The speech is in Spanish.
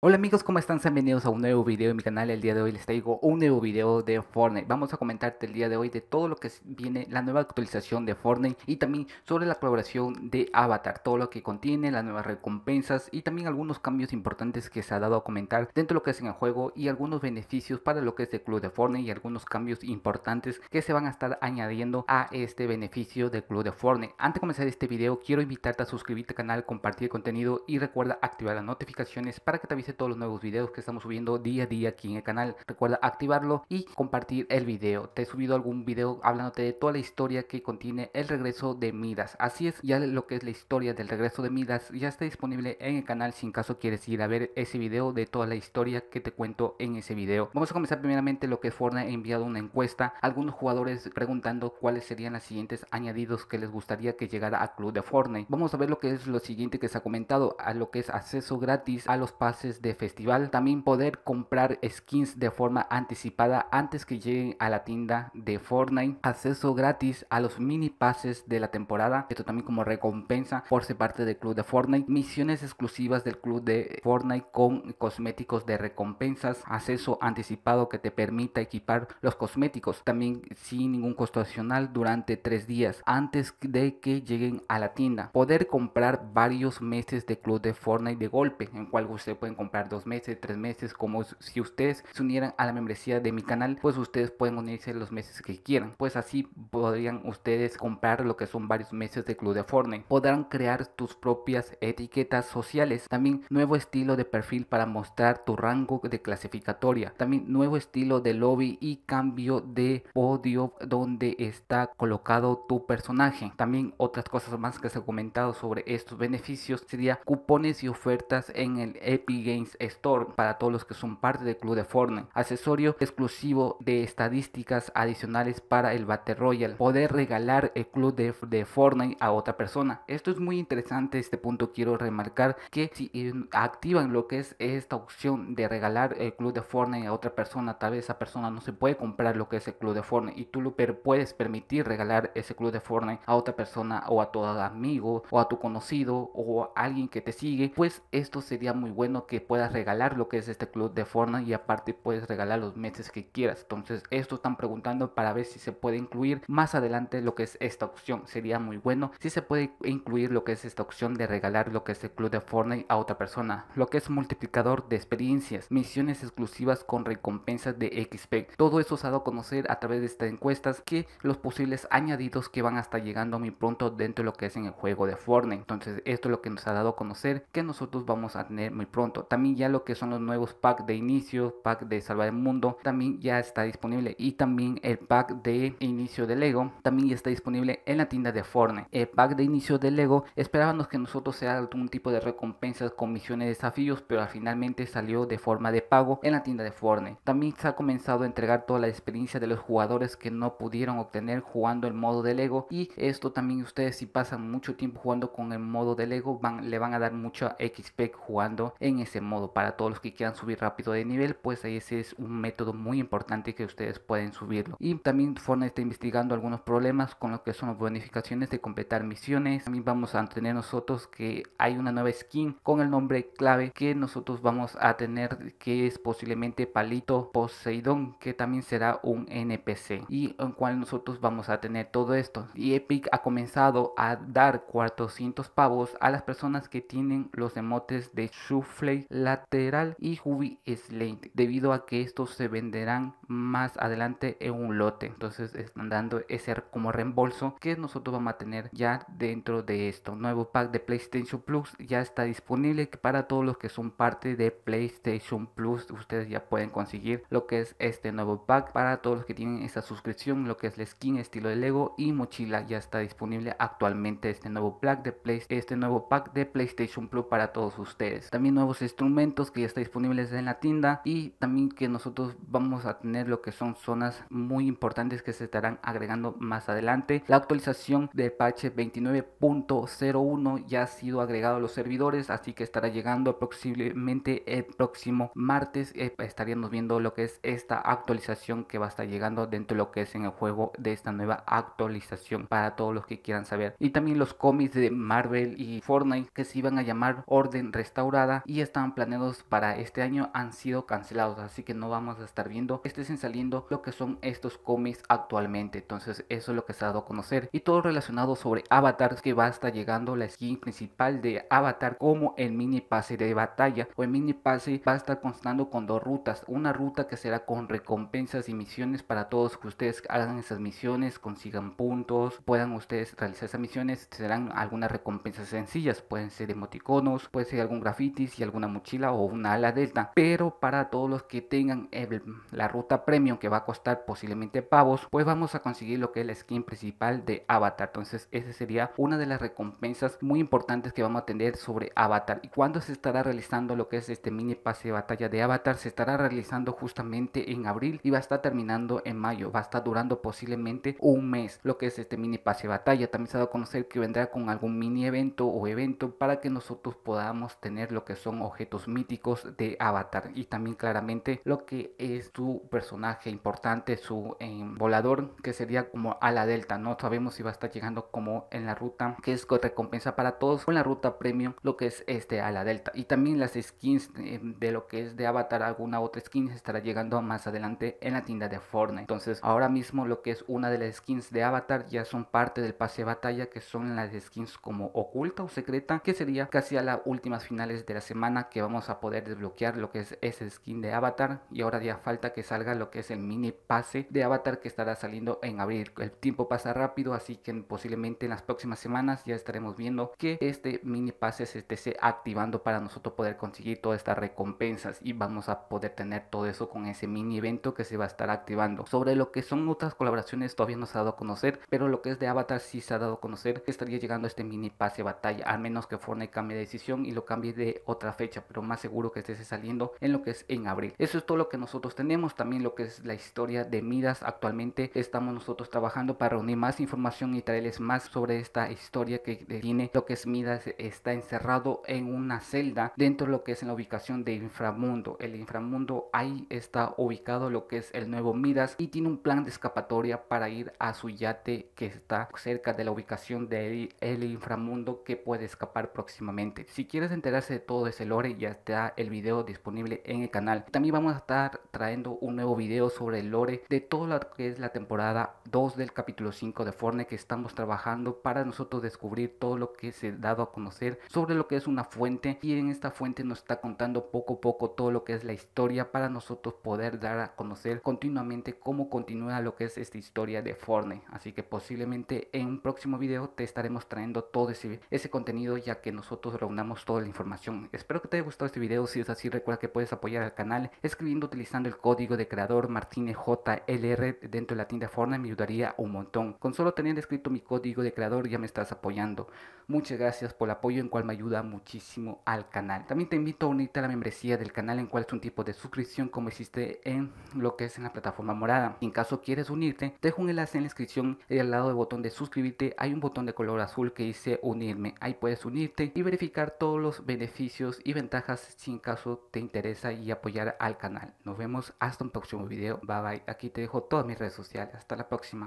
Hola amigos, ¿cómo están? Sean bienvenidos a un nuevo video en mi canal. El día de hoy les traigo un nuevo video de Fortnite. Vamos a comentarte el día de hoy de todo lo que viene, la nueva actualización de Fortnite y también sobre la colaboración de Avatar, todo lo que contiene, las nuevas recompensas y también algunos cambios importantes que se ha dado a comentar dentro de lo que es en el juego y algunos beneficios para lo que es el club de Fortnite y algunos cambios importantes que se van a estar añadiendo a este beneficio del club de Fortnite. Antes de comenzar este video, quiero invitarte a suscribirte al canal, compartir el contenido y recuerda activar las notificaciones para que te avise todos los nuevos videos que estamos subiendo día a día aquí en el canal. Recuerda activarlo y compartir el video. Te he subido algún video hablándote de toda la historia que contiene el regreso de Midas. Así es, ya lo que es la historia del regreso de Midas ya está disponible en el canal si en caso quieres ir a ver ese video de toda la historia que te cuento en ese video. Vamos a comenzar primeramente lo que Fortnite ha enviado una encuesta. Algunos jugadores preguntando cuáles serían los siguientes añadidos que les gustaría que llegara a club de Fortnite. Vamos a ver lo que es lo siguiente que se ha comentado, a lo que es acceso gratis a los pases de festival, también poder comprar skins de forma anticipada antes que lleguen a la tienda de Fortnite, acceso gratis a los mini pases de la temporada, esto también como recompensa por ser parte del club de Fortnite, misiones exclusivas del club de Fortnite con cosméticos de recompensas, acceso anticipado que te permita equipar los cosméticos, también sin ningún costo adicional durante tres días antes de que lleguen a la tienda, poder comprar varios meses de club de Fortnite de golpe, en cual usted pueden comprar comprar dos meses, tres meses, como si ustedes se unieran a la membresía de mi canal, pues ustedes pueden unirse los meses que quieran. Pues así podrían ustedes comprar lo que son varios meses de Club de Fortnite. Podrán crear tus propias etiquetas sociales. También nuevo estilo de perfil para mostrar tu rango de clasificatoria. También nuevo estilo de lobby y cambio de podio donde está colocado tu personaje. También otras cosas más que se ha comentado sobre estos beneficios sería cupones y ofertas en el Epic Game Store para todos los que son parte del club de Fortnite, accesorio exclusivo de estadísticas adicionales para el Battle Royale, poder regalar el club de, de Fortnite a otra persona. Esto es muy interesante, este punto quiero remarcar que si activan lo que es esta opción de regalar el club de Fortnite a otra persona, tal vez esa persona no se puede comprar lo que es el club de Fortnite y tú lo puedes permitir regalar ese club de Fortnite a otra persona o a tu amigo o a tu conocido o a alguien que te sigue, pues esto sería muy bueno que puedas regalar lo que es este club de Fortnite y aparte puedes regalar los meses que quieras. Entonces esto están preguntando para ver si se puede incluir más adelante lo que es esta opción. Sería muy bueno si se puede incluir lo que es esta opción de regalar lo que es el club de Fortnite a otra persona. Lo que es multiplicador de experiencias, misiones exclusivas con recompensas de XP. Todo eso se ha dado a conocer a través de estas encuestas que los posibles añadidos que van a estar llegando muy pronto dentro de lo que es en el juego de Fortnite. Entonces esto es lo que nos ha dado a conocer que nosotros vamos a tener muy pronto también ya lo que son los nuevos packs de inicio, pack de salvar el mundo, también ya está disponible. Y también el pack de inicio de Lego también está disponible en la tienda de forne El pack de inicio de Lego esperábamos que nosotros sea algún tipo de recompensas, comisiones, desafíos, pero finalmente salió de forma de pago en la tienda de forne También se ha comenzado a entregar toda la experiencia de los jugadores que no pudieron obtener jugando el modo de Lego y esto también ustedes si pasan mucho tiempo jugando con el modo de Lego van, le van a dar mucha XP jugando en ese modo modo, para todos los que quieran subir rápido de nivel, pues ahí ese es un método muy importante que ustedes pueden subirlo. Y también Fortnite está investigando algunos problemas con lo que son las bonificaciones de completar misiones. También vamos a tener nosotros que hay una nueva skin con el nombre clave que nosotros vamos a tener que es posiblemente Palito Poseidón, que también será un NPC y en cual nosotros vamos a tener todo esto. Y Epic ha comenzado a dar 400 pavos a las personas que tienen los emotes de Shuffle lateral y Hubi Slate, debido a que estos se venderán más adelante en un lote. Entonces están dando ese como reembolso que nosotros vamos a tener ya dentro de esto. Nuevo pack de PlayStation Plus ya está disponible para todos los que son parte de PlayStation Plus. Ustedes ya pueden conseguir lo que es este nuevo pack para todos los que tienen esa suscripción, lo que es la skin, estilo de Lego y mochila. Ya está disponible actualmente este nuevo pack de Play, este nuevo pack de PlayStation Plus para todos ustedes. También nuevos instrumentos que ya está disponibles en la tienda y también que nosotros vamos a tener lo que son zonas muy importantes que se estarán agregando más adelante. La actualización de parche 29.01 ya ha sido agregado a los servidores, así que estará llegando aproximadamente el próximo martes. Eh, estaríamos viendo lo que es esta actualización que va a estar llegando dentro de lo que es en el juego de esta nueva actualización para todos los que quieran saber. Y también los cómics de Marvel y Fortnite que se iban a llamar Orden Restaurada y están planeados para este año han sido cancelados, así que no vamos a estar viendo, estén saliendo lo que son estos cómics actualmente. Entonces eso es lo que se ha dado a conocer. Y todo relacionado sobre Avatar, que va a estar llegando la skin principal de Avatar como el mini pase de batalla o el mini pase va a estar constando con dos rutas. Una ruta que será con recompensas y misiones para todos que ustedes hagan esas misiones, consigan puntos, puedan ustedes realizar esas misiones, serán algunas recompensas sencillas, pueden ser emoticonos, puede ser algún grafitis y alguna mochila o una ala delta. Pero para todos los que tengan la ruta premium que va a costar posiblemente pavos, pues vamos a conseguir lo que es la skin principal de Avatar. Entonces esa sería una de las recompensas muy importantes que vamos a tener sobre Avatar. ¿Y cuando se estará realizando lo que es este mini pase de batalla de Avatar? Se estará realizando justamente en abril y va a estar terminando en mayo. Va a estar durando posiblemente un mes lo que es este mini pase de batalla. También se ha dado a conocer que vendrá con algún mini evento o evento para que nosotros podamos tener lo que son objetos míticos de Avatar y también claramente lo que es su personaje importante, su em, volador que sería como a la delta, no sabemos si va a estar llegando como en la ruta que es recompensa para todos con la ruta premium lo que es este a la delta y también las skins em, de lo que es de Avatar alguna otra skin estará llegando más adelante en la tienda de Fortnite. Entonces ahora mismo lo que es una de las skins de Avatar ya son parte del pase de batalla que son las skins como oculta o secreta que sería casi a las últimas finales de la semana que vamos a poder desbloquear lo que es ese skin de avatar y ahora ya falta que salga lo que es el mini pase de avatar que estará saliendo en abril el tiempo pasa rápido así que posiblemente en las próximas semanas ya estaremos viendo que este mini pase se esté activando para nosotros poder conseguir todas estas recompensas y vamos a poder tener todo eso con ese mini evento que se va a estar activando sobre lo que son otras colaboraciones todavía no se ha dado a conocer pero lo que es de avatar si se ha dado a conocer que estaría llegando este mini pase batalla al menos que Fortnite cambie de decisión y lo cambie de otra fecha pero más seguro que esté saliendo en lo que es en abril. Eso es todo lo que nosotros tenemos, también lo que es la historia de Midas. Actualmente estamos nosotros trabajando para reunir más información y traerles más sobre esta historia que tiene lo que es Midas. Está encerrado en una celda dentro de lo que es la ubicación de inframundo. El inframundo ahí está ubicado lo que es el nuevo Midas y tiene un plan de escapatoria para ir a su yate que está cerca de la ubicación del el inframundo que puede escapar próximamente. Si quieres enterarse de todo ese lore ya está el video disponible en el canal. También vamos a estar trayendo un nuevo video sobre el lore de todo lo que es la temporada 2 del capítulo 5 de Forne que estamos trabajando para nosotros descubrir todo lo que se ha dado a conocer sobre lo que es una fuente y en esta fuente nos está contando poco a poco todo lo que es la historia para nosotros poder dar a conocer continuamente cómo continúa lo que es esta historia de Forne. Así que posiblemente en un próximo video te estaremos trayendo todo ese, ese contenido ya que nosotros reunamos toda la información. Espero que te este video, si es así recuerda que puedes apoyar al canal escribiendo utilizando el código de creador Martínez JLR dentro de la tienda forma me ayudaría un montón. Con solo tener escrito mi código de creador ya me estás apoyando. Muchas gracias por el apoyo en cual me ayuda muchísimo al canal. También te invito a unirte a la membresía del canal en cual es un tipo de suscripción como existe en lo que es en la plataforma morada. En caso quieres unirte, dejo un enlace en la descripción y al lado del botón de suscribirte hay un botón de color azul que dice unirme. Ahí puedes unirte y verificar todos los beneficios y beneficios ventajas si en caso te interesa y apoyar al canal. Nos vemos hasta un próximo video. Bye bye. Aquí te dejo todas mis redes sociales. Hasta la próxima.